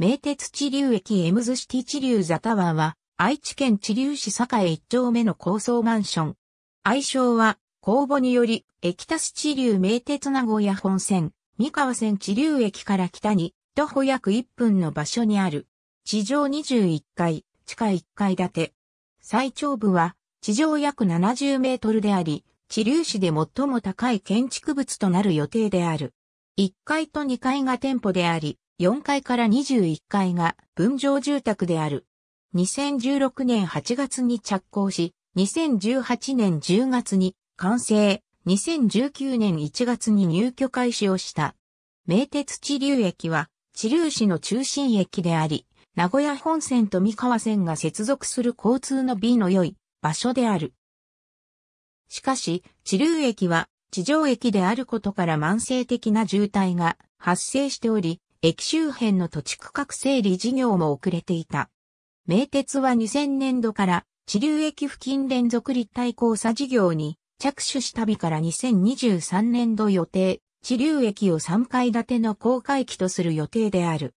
名鉄地流駅エムズシティ地流ザタワーは、愛知県地流市栄一丁目の高層マンション。愛称は、公募により、駅タス地流名鉄名古屋本線、三河線地流駅から北に、徒歩約1分の場所にある。地上21階、地下1階建て。最長部は、地上約70メートルであり、地流市で最も高い建築物となる予定である。1階と2階が店舗であり、4階から21階が分譲住宅である。2016年8月に着工し、2018年10月に完成、2019年1月に入居開始をした。名鉄地流駅は、地流市の中心駅であり、名古屋本線と三河線が接続する交通の美の良い場所である。しかし、地流駅は地上駅であることから慢性的な渋滞が発生しており、駅周辺の土地区画整理事業も遅れていた。名鉄は2000年度から地流駅付近連続立体交差事業に着手した日から2023年度予定、地流駅を3階建ての公開機とする予定である。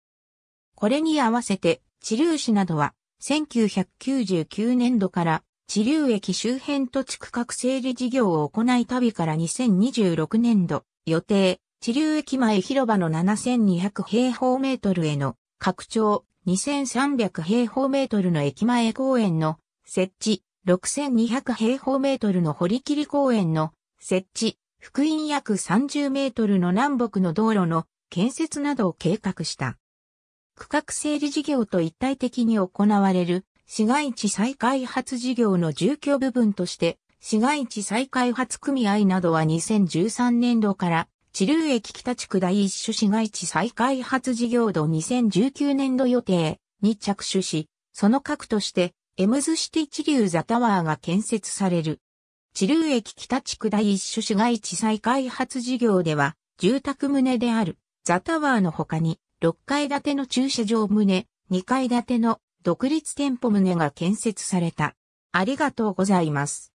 これに合わせて、地流市などは、1999年度から、地流駅周辺土地区画整理事業を行い旅から2026年度、予定、地流駅前広場の7200平方メートルへの拡張2300平方メートルの駅前公園の設置6200平方メートルの堀切公園の設置福音約30メートルの南北の道路の建設などを計画した。区画整理事業と一体的に行われる市街地再開発事業の住居部分として市街地再開発組合などは2013年度から知流駅北地区第一種市街地再開発事業度2019年度予定に着手し、その核として、エムズシティ地流ザタワーが建設される。知流駅北地区第一種市街地再開発事業では、住宅棟であるザタワーの他に、6階建ての駐車場棟、2階建ての独立店舗棟が建設された。ありがとうございます。